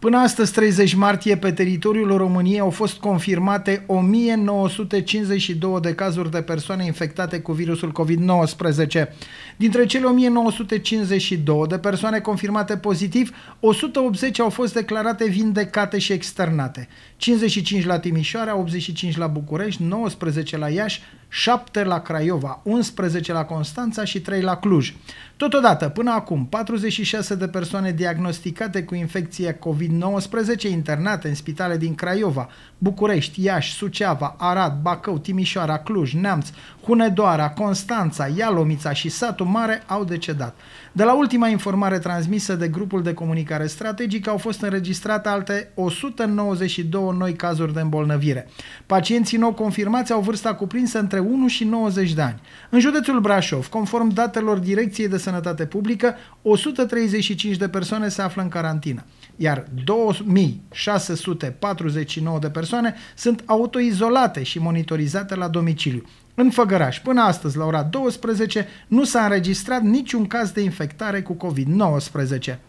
Până astăzi, 30 martie, pe teritoriul României au fost confirmate 1952 de cazuri de persoane infectate cu virusul COVID-19. Dintre cele 1952 de persoane confirmate pozitiv, 180 au fost declarate vindecate și externate. 55 la Timișoara, 85 la București, 19 la Iași, 7 la Craiova, 11 la Constanța și 3 la Cluj. Totodată, până acum, 46 de persoane diagnosticate cu infecție covid COVID-19 internate în spitale din Craiova, București, Iași, Suceava, Arad, Bacău, Timișoara, Cluj, Neamț, Hunedoara, Constanța, Ialomița și Satul Mare au decedat. De la ultima informare transmisă de grupul de comunicare strategică au fost înregistrate alte 192 noi cazuri de îmbolnăvire. Pacienții nou confirmați au vârsta cuprinsă între 1 și 90 de ani. În județul Brașov, conform datelor Direcției de Sănătate Publică, 135 de persoane se află în carantină, iar 2649 de persoane sunt autoizolate și monitorizate la domiciliu. În Făgăraș, până astăzi, la ora 12, nu s-a înregistrat niciun caz de infectare cu COVID-19.